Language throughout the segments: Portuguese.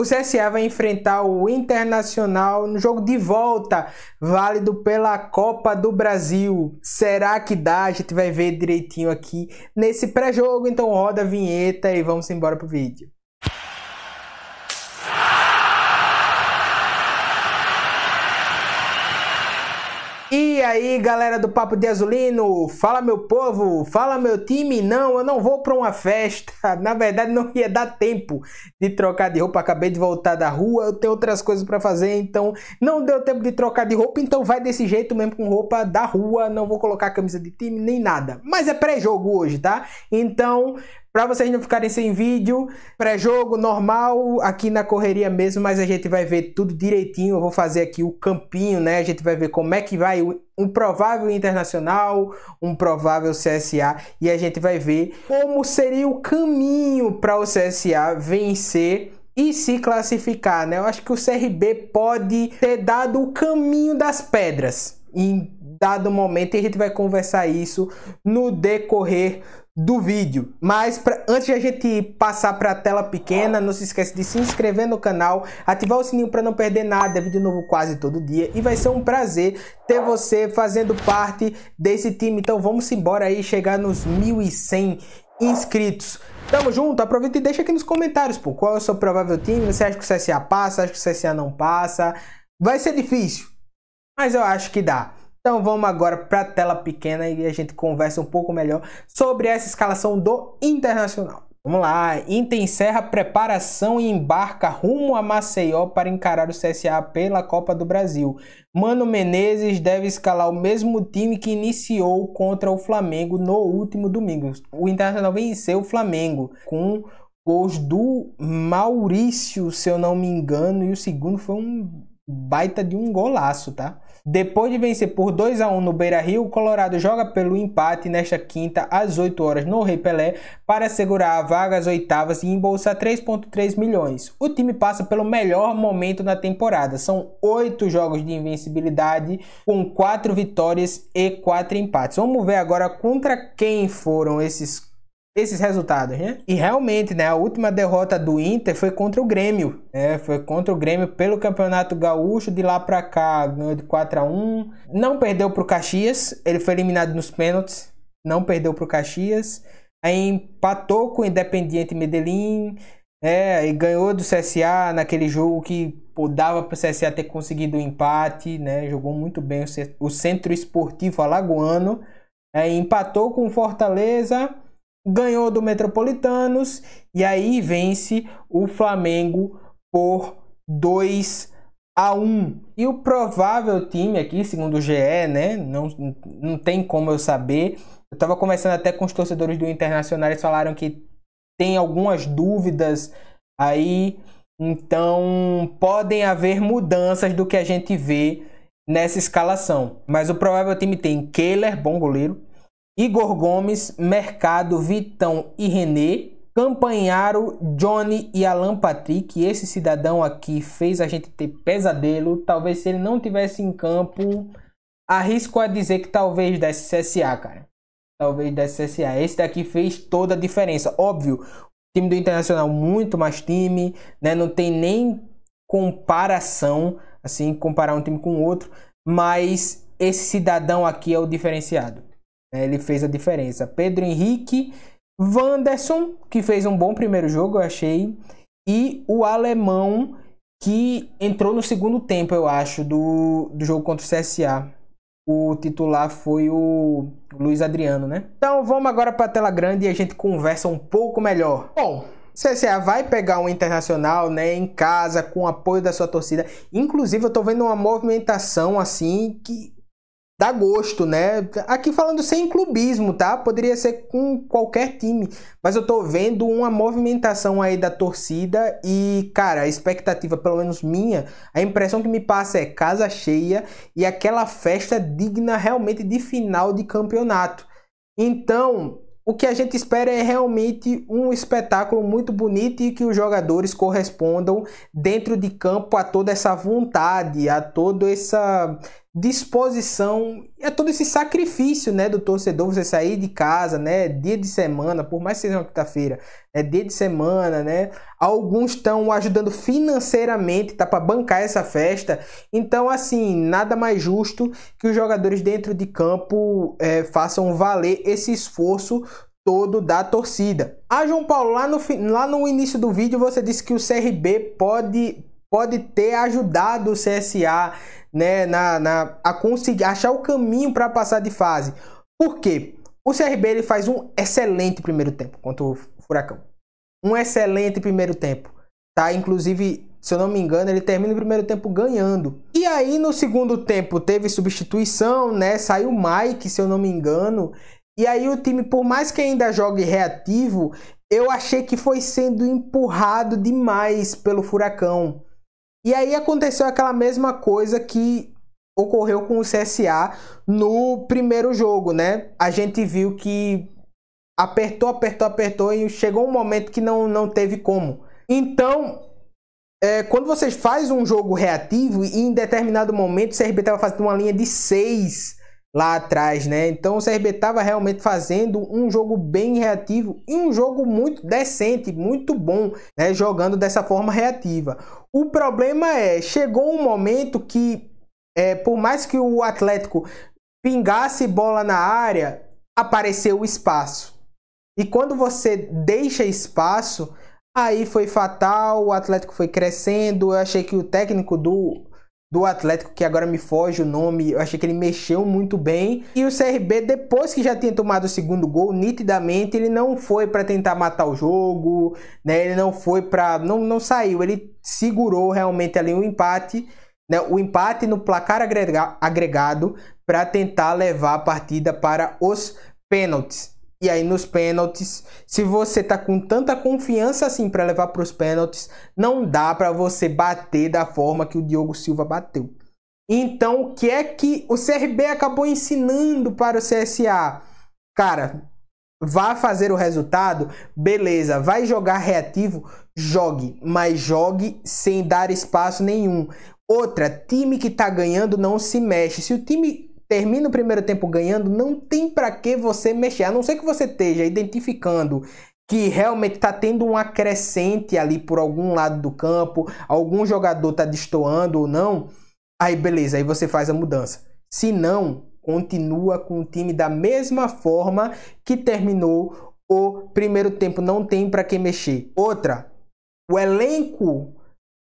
O CSA vai enfrentar o Internacional no jogo de volta, válido pela Copa do Brasil. Será que dá? A gente vai ver direitinho aqui nesse pré-jogo. Então roda a vinheta e vamos embora pro vídeo. E aí, galera do Papo de Azulino, fala meu povo, fala meu time. Não, eu não vou para uma festa. Na verdade, não ia dar tempo de trocar de roupa. Acabei de voltar da rua, eu tenho outras coisas para fazer, então não deu tempo de trocar de roupa. Então vai desse jeito mesmo com roupa da rua. Não vou colocar camisa de time nem nada. Mas é pré-jogo hoje, tá? Então para vocês não ficarem sem vídeo, pré-jogo normal, aqui na correria mesmo, mas a gente vai ver tudo direitinho. Eu vou fazer aqui o campinho, né? A gente vai ver como é que vai um provável internacional, um provável CSA e a gente vai ver como seria o caminho para o CSA vencer e se classificar, né? Eu acho que o CRB pode ter dado o caminho das pedras em dado momento e a gente vai conversar isso no decorrer do vídeo. Mas pra, antes de a gente passar para a tela pequena, não se esquece de se inscrever no canal, ativar o sininho para não perder nada, é vídeo novo quase todo dia e vai ser um prazer ter você fazendo parte desse time. Então vamos embora aí chegar nos 1100 inscritos. Tamo junto, aproveita e deixa aqui nos comentários, pô, qual é o seu provável time, você acha que o CSA passa, acha que o CSA não passa. Vai ser difícil, mas eu acho que dá. Então vamos agora para a tela pequena e a gente conversa um pouco melhor sobre essa escalação do Internacional. Vamos lá, Inter encerra preparação e embarca rumo a Maceió para encarar o CSA pela Copa do Brasil. Mano Menezes deve escalar o mesmo time que iniciou contra o Flamengo no último domingo. O Internacional venceu o Flamengo com gols do Maurício, se eu não me engano, e o segundo foi um baita de um golaço, tá? Depois de vencer por 2 a 1 no Beira-Rio, o Colorado joga pelo empate nesta quinta às 8 horas no Rei Pelé para segurar a vaga às oitavas e embolsar 3.3 milhões. O time passa pelo melhor momento na temporada. São 8 jogos de invencibilidade com 4 vitórias e 4 empates. Vamos ver agora contra quem foram esses esses resultados, né? E realmente, né, a última derrota do Inter foi contra o Grêmio, né? Foi contra o Grêmio pelo Campeonato Gaúcho, de lá para cá ganhou de 4 a 1. Não perdeu pro Caxias, ele foi eliminado nos pênaltis, não perdeu pro Caxias. Aí empatou com o Independiente Medellín, é, e ganhou do CSA naquele jogo que pô, dava pro CSA ter conseguido o um empate, né? Jogou muito bem o, o Centro Esportivo Alagoano. É, empatou com o Fortaleza ganhou do Metropolitanos e aí vence o Flamengo por 2 a 1. E o provável time aqui, segundo o GE, né, não, não tem como eu saber. Eu estava conversando até com os torcedores do Internacional, eles falaram que tem algumas dúvidas aí, então podem haver mudanças do que a gente vê nessa escalação. Mas o provável time tem Kehler, bom goleiro, Igor Gomes, Mercado, Vitão e René, Campanharo, Johnny e Alan Patrick. Esse cidadão aqui fez a gente ter pesadelo. Talvez se ele não tivesse em campo, arrisco a dizer que talvez desse CSA, cara. Talvez desse CSA. Esse daqui fez toda a diferença. Óbvio, time do Internacional muito mais time, né? Não tem nem comparação, assim, comparar um time com o outro, mas esse cidadão aqui é o diferenciado. Né? Ele fez a diferença. Pedro Henrique, Wanderson, que fez um bom primeiro jogo, eu achei. E o alemão, que entrou no segundo tempo, eu acho, do, do jogo contra o CSA. O titular foi o Luiz Adriano, né? Então vamos agora para a tela grande e a gente conversa um pouco melhor. Bom, CSA vai pegar um internacional, né, em casa, com o apoio da sua torcida. Inclusive, eu tô vendo uma movimentação assim que dá gosto, né? Aqui falando sem clubismo, tá? Poderia ser com qualquer time, mas eu tô vendo uma movimentação aí da torcida e, cara, a expectativa, pelo menos minha, a impressão que me passa é casa cheia e aquela festa digna realmente de final de campeonato. Então, o que a gente espera é realmente um espetáculo muito bonito e que os jogadores correspondam dentro de campo a toda essa vontade, a toda essa disposição, é todo esse sacrifício, né, do torcedor, você sair de casa, né, dia de semana, por mais que seja uma quinta-feira, é dia de semana, né, alguns estão ajudando financeiramente, tá, para bancar essa festa, então, assim, nada mais justo que os jogadores dentro de campo é, façam valer esse esforço todo da torcida. Ah, João Paulo, lá no, lá no início do vídeo você disse que o CRB pode pode ter ajudado o CSA né, na, na a conseguir achar o caminho para passar de fase. Por quê? O CRB ele faz um excelente primeiro tempo contra o Furacão. Um excelente primeiro tempo. Tá? Inclusive, se eu não me engano, ele termina o primeiro tempo ganhando. E aí no segundo tempo teve substituição, né? Saiu Mike, se eu não me engano. E aí o time, por mais que ainda jogue reativo, eu achei que foi sendo empurrado demais pelo Furacão. E aí aconteceu aquela mesma coisa que ocorreu com o CSA no primeiro jogo, né? A gente viu que apertou, apertou, apertou e chegou um momento que não, não teve como. Então, é, quando você faz um jogo reativo e em determinado momento o CRB estava fazendo uma linha de 6 lá atrás, né? Então o CRB estava realmente fazendo um jogo bem reativo e um jogo muito decente, muito bom, né? Jogando dessa forma reativa. O problema é, chegou um momento que, é, por mais que o Atlético pingasse bola na área, apareceu o espaço. E quando você deixa espaço, aí foi fatal, o Atlético foi crescendo. Eu achei que o técnico do do Atlético, que agora me foge o nome, eu achei que ele mexeu muito bem. E o CRB, depois que já tinha tomado o segundo gol, nitidamente, ele não foi para tentar matar o jogo, né? Ele não foi para não, não saiu, ele segurou realmente ali o empate, né? O empate no placar agrega agregado para tentar levar a partida para os pênaltis. E aí nos pênaltis, se você tá com tanta confiança assim para levar para os pênaltis, não dá para você bater da forma que o Diogo Silva bateu. Então, o que é que o CRB acabou ensinando para o CSA? Cara, vá fazer o resultado, beleza, vai jogar reativo, jogue, mas jogue sem dar espaço nenhum. Outra, time que tá ganhando não se mexe. Se o time termina o primeiro tempo ganhando, não tem para que você mexer. A não ser que você esteja identificando que realmente está tendo um acrescente ali por algum lado do campo, algum jogador está destoando ou não, aí beleza, aí você faz a mudança. Se não, continua com o time da mesma forma que terminou o primeiro tempo, não tem para que mexer. Outra, o elenco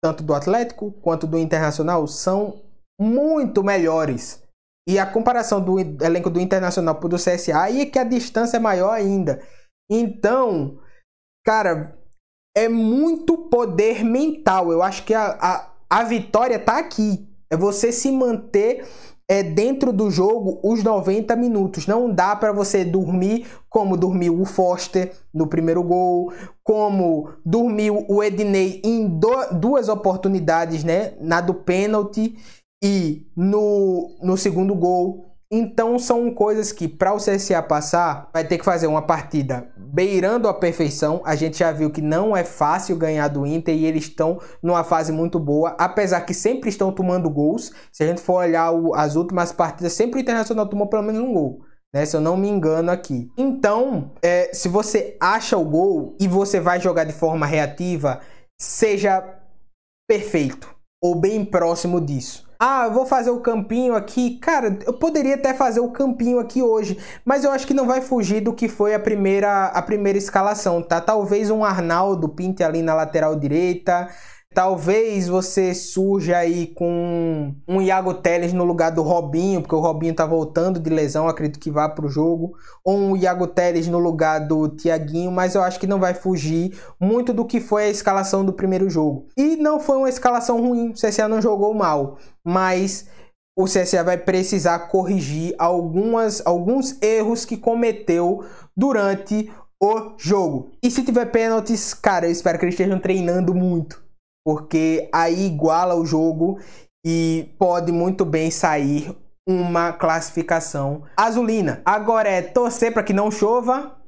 tanto do Atlético quanto do Internacional são muito melhores e a comparação do elenco do Internacional para o do CSA aí é que a distância é maior ainda. Então, cara, é muito poder mental. Eu acho que a, a, a vitória tá aqui. É você se manter é, dentro do jogo os 90 minutos. Não dá para você dormir como dormiu o Foster no primeiro gol, como dormiu o Ednei em do, duas oportunidades, né? Na do pênalti e no, no segundo gol. Então são coisas que para o CSA passar vai ter que fazer uma partida beirando a perfeição. A gente já viu que não é fácil ganhar do Inter e eles estão numa fase muito boa, apesar que sempre estão tomando gols. Se a gente for olhar o, as últimas partidas, sempre o Internacional tomou pelo menos um gol. Né, se eu não me engano aqui. Então, é, se você acha o gol e você vai jogar de forma reativa, seja perfeito ou bem próximo disso. Ah, eu vou fazer o campinho aqui. Cara, eu poderia até fazer o campinho aqui hoje, mas eu acho que não vai fugir do que foi a primeira, a primeira escalação, tá? Talvez um Arnaldo pinte ali na lateral direita. Talvez você surja aí com um Iago Teles no lugar do Robinho, porque o Robinho tá voltando de lesão, acredito que vá pro jogo, ou um Iago Teles no lugar do Thiaguinho, mas eu acho que não vai fugir muito do que foi a escalação do primeiro jogo. E não foi uma escalação ruim, o CSA não jogou mal, mas o CSA vai precisar corrigir algumas, alguns erros que cometeu durante o jogo. E se tiver pênaltis, cara, eu espero que eles estejam treinando muito porque aí iguala o jogo e pode muito bem sair uma classificação azulina. Agora é torcer para que não chova,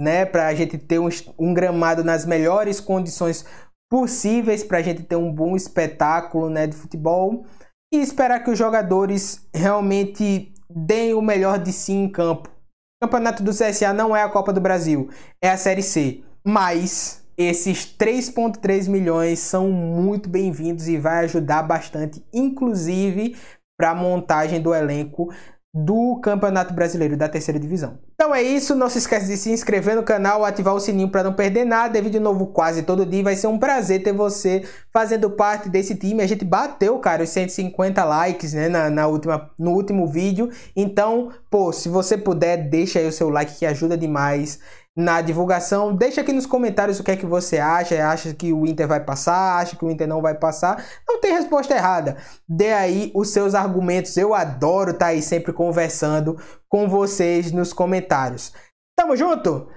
né, para a gente ter um, um gramado nas melhores condições possíveis para a gente ter um bom espetáculo né, de futebol e esperar que os jogadores realmente deem o melhor de si em campo. O campeonato do CSA não é a Copa do Brasil, é a Série C, mas esses 3,3 milhões são muito bem-vindos e vai ajudar bastante, inclusive para a montagem do elenco do Campeonato Brasileiro da Terceira Divisão. Então é isso, não se esqueça de se inscrever no canal, ativar o sininho para não perder nada, é vídeo novo quase todo dia, vai ser um prazer ter você fazendo parte desse time. A gente bateu, cara, os 150 likes, né, na, na última, no último vídeo. Então, pô, se você puder, deixa aí o seu like que ajuda demais na divulgação. Deixa aqui nos comentários o que é que você acha. Acha que o Inter vai passar? Acha que o Inter não vai passar? Não tem resposta errada. Dê aí os seus argumentos. Eu adoro estar tá aí sempre conversando com vocês nos comentários. Tamo junto?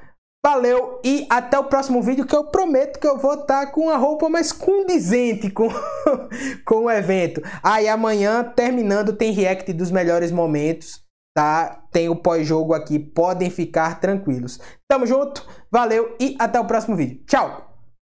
Valeu e até o próximo vídeo que eu prometo que eu vou estar tá com a roupa mais condizente com, com o evento. Aí ah, amanhã, terminando, tem react dos melhores momentos tá? Tem o pós-jogo aqui, podem ficar tranquilos. Tamo junto, valeu e até o próximo vídeo. Tchau!